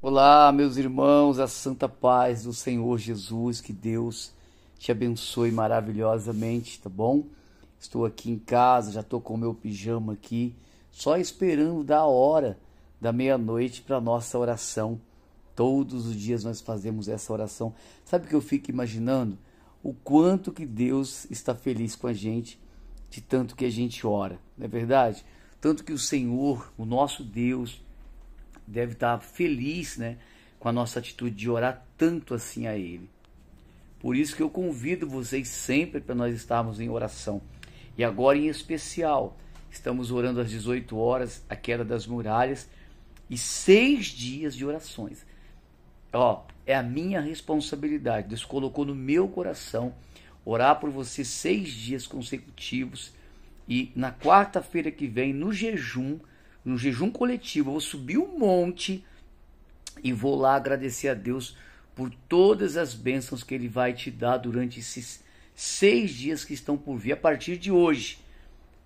Olá, meus irmãos, a santa paz do Senhor Jesus, que Deus te abençoe maravilhosamente, tá bom? Estou aqui em casa, já estou com o meu pijama aqui, só esperando da hora da meia-noite para nossa oração. Todos os dias nós fazemos essa oração. Sabe o que eu fico imaginando? O quanto que Deus está feliz com a gente, de tanto que a gente ora, não é verdade? Tanto que o Senhor, o nosso Deus, deve estar feliz, né, com a nossa atitude de orar tanto assim a Ele. Por isso que eu convido vocês sempre para nós estarmos em oração. E agora em especial, estamos orando às 18 horas a queda das muralhas e seis dias de orações. Ó, é a minha responsabilidade. Deus colocou no meu coração orar por você seis dias consecutivos e na quarta-feira que vem, no jejum, no jejum coletivo, eu vou subir um monte e vou lá agradecer a Deus por todas as bênçãos que Ele vai te dar durante esses seis dias que estão por vir a partir de hoje,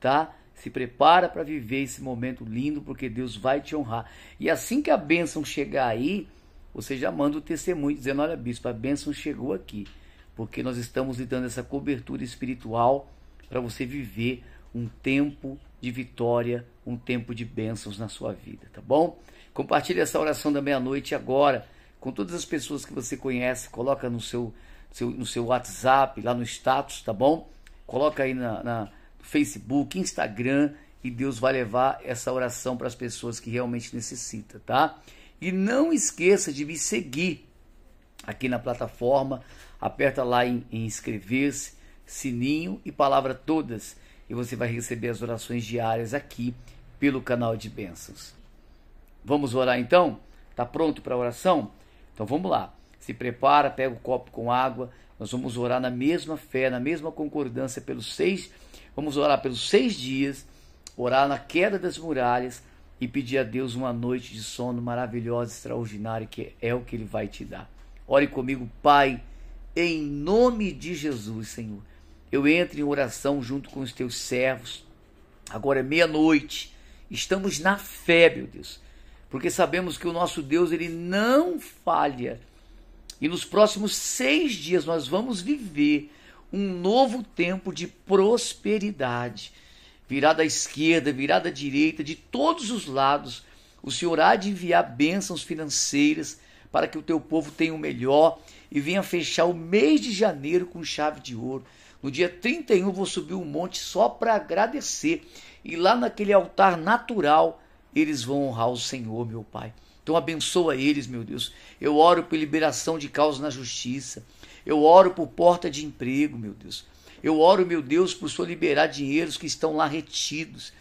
tá? Se prepara para viver esse momento lindo, porque Deus vai te honrar. E assim que a bênção chegar aí, você já manda o testemunho dizendo: Olha, bispo, a bênção chegou aqui, porque nós estamos lhe dando essa cobertura espiritual para você viver um tempo de vitória, um tempo de bênçãos na sua vida, tá bom? Compartilhe essa oração da meia-noite agora com todas as pessoas que você conhece, coloca no seu, seu, no seu WhatsApp, lá no status, tá bom? Coloca aí na, na Facebook, Instagram, e Deus vai levar essa oração para as pessoas que realmente necessita, tá? E não esqueça de me seguir aqui na plataforma, aperta lá em, em inscrever-se, sininho e palavra todas e você vai receber as orações diárias aqui pelo canal de bênçãos. Vamos orar então? Tá pronto para a oração? Então vamos lá. Se prepara, pega o copo com água. Nós vamos orar na mesma fé, na mesma concordância pelos seis. Vamos orar pelos seis dias, orar na queda das muralhas e pedir a Deus uma noite de sono maravilhosa, extraordinária, que é o que Ele vai te dar. Ore comigo, Pai, em nome de Jesus, Senhor eu entro em oração junto com os teus servos. Agora é meia-noite. Estamos na fé, meu Deus, porque sabemos que o nosso Deus ele não falha. E nos próximos seis dias nós vamos viver um novo tempo de prosperidade. Virada à esquerda, virada à direita, de todos os lados, o Senhor há de enviar bênçãos financeiras para que o teu povo tenha o melhor e venha fechar o mês de janeiro com chave de ouro. No dia 31 vou subir um monte só para agradecer. E lá naquele altar natural, eles vão honrar o Senhor, meu Pai. Então abençoa eles, meu Deus. Eu oro por liberação de causa na justiça. Eu oro por porta de emprego, meu Deus. Eu oro, meu Deus, por Senhor liberar dinheiros que estão lá retidos.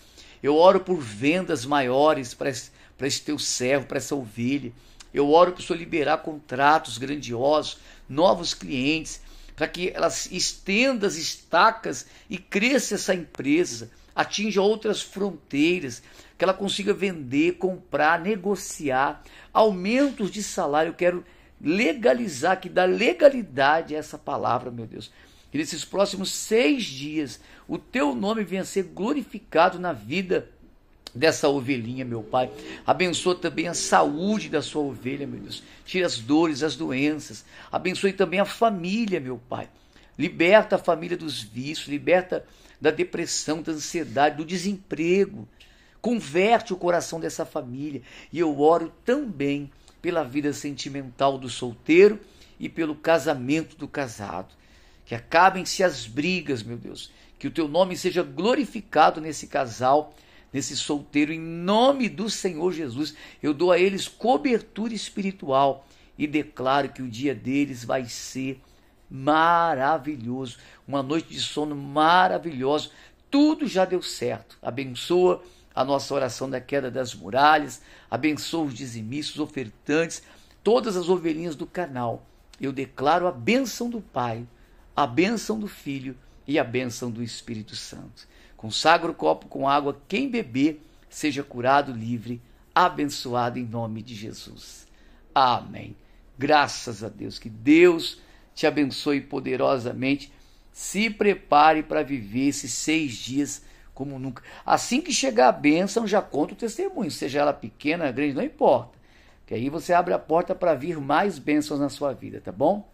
Eu oro por vendas maiores para esse, esse teu servo, para essa ovelha. Eu oro por Senhor liberar contratos grandiosos, novos clientes para que elas estenda as estacas e cresça essa empresa, atinja outras fronteiras, que ela consiga vender, comprar, negociar, aumentos de salário. Eu quero legalizar, que dá legalidade a essa palavra, meu Deus. Que nesses próximos seis dias o teu nome venha a ser glorificado na vida dessa ovelhinha, meu Pai. Abençoa também a saúde da sua ovelha, meu Deus. Tira as dores, as doenças. Abençoe também a família, meu Pai. Liberta a família dos vícios, liberta da depressão, da ansiedade, do desemprego. Converte o coração dessa família. E eu oro também pela vida sentimental do solteiro e pelo casamento do casado. Que acabem-se as brigas, meu Deus. Que o teu nome seja glorificado nesse casal nesse solteiro, em nome do Senhor Jesus. Eu dou a eles cobertura espiritual e declaro que o dia deles vai ser maravilhoso, uma noite de sono maravilhosa. Tudo já deu certo. Abençoa a nossa oração da queda das muralhas, abençoa os dizimistas, os ofertantes, todas as ovelhinhas do canal. Eu declaro a bênção do Pai, a bênção do Filho e a bênção do Espírito Santo. Consagra o copo com água, quem beber seja curado, livre, abençoado em nome de Jesus. Amém. Graças a Deus, que Deus te abençoe poderosamente. Se prepare para viver esses seis dias como nunca. Assim que chegar a bênção, já conta o testemunho, seja ela pequena, grande, não importa. Que aí você abre a porta para vir mais bênçãos na sua vida, tá bom?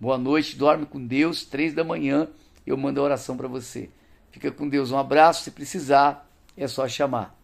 Boa noite, dorme com Deus. Três da manhã eu mando a oração para você. Fica com Deus. Um abraço. Se precisar, é só chamar.